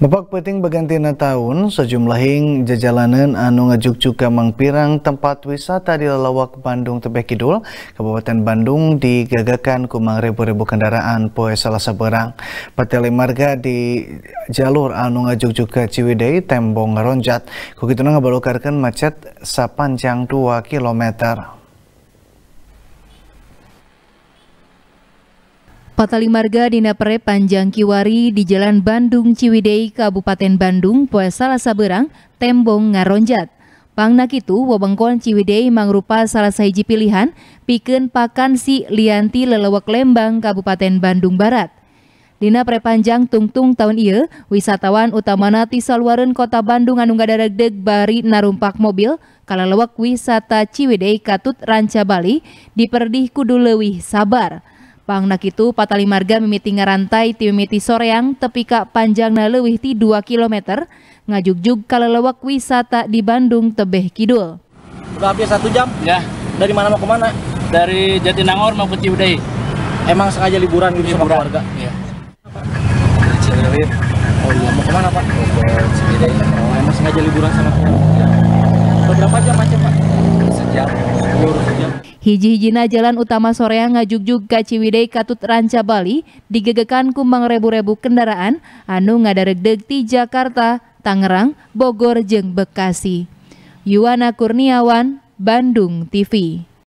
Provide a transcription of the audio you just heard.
Mepak peting enam tahun, hing jajalanan anu ngajuk Mang mangpirang tempat wisata di Lelawak Bandung Tebeh Kidul, Kabupaten Bandung digagakan kumang ribu-ribu kendaraan poe salah seberang. Patele marga di jalur anu ngajuk ke Ciwidey tembong ronjat, kukituna ngabalukarkan macet sepanjang 2 kilometer. Patali Marga Dinapere Panjang Kiwari di Jalan Bandung Ciwidei Kabupaten Bandung poe salah saberang tembong ngaronjat. Pangnak itu wabengkon Ciwidei mangrupa salah sahiji pilihan pikeun si Lianti Lelewek Lembang Kabupaten Bandung Barat. Dina prepanjang tungtung tahun iya, wisatawan utama nati saluareun kota Bandung anu ngadaregdeg bari narumpak mobil lewak wisata Ciwidei Katut Ranca Bali diperdih kudu leuwih sabar. Pangnak itu patali marga mimiti ngarantai ti mimiti soreang panjang na lewih ti 2 km jug kalelewak wisata di Bandung tebeh kidul. Udah hampir satu jam? Ya. Dari mana mau ke mana Dari Jatinangor mau ke Ciwidey. Emang sengaja liburan gitu sama keluarga? Iya. Cilewit. Oh iya, mau kemana Pak? Mau ke Ciwidey. Oh, emang sengaja liburan sama keluarga? Iya. Berapa jam macam Pak? Sejam. Hiji-hijina jalan utama Soreang ngajuk ka Ciwidey katut Ranca Bali digegekan kumbang rebu-rebu kendaraan anu ngadaregdeg ti Jakarta, Tangerang, Bogor Jeng Bekasi. Yuwana Kurniawan, Bandung TV.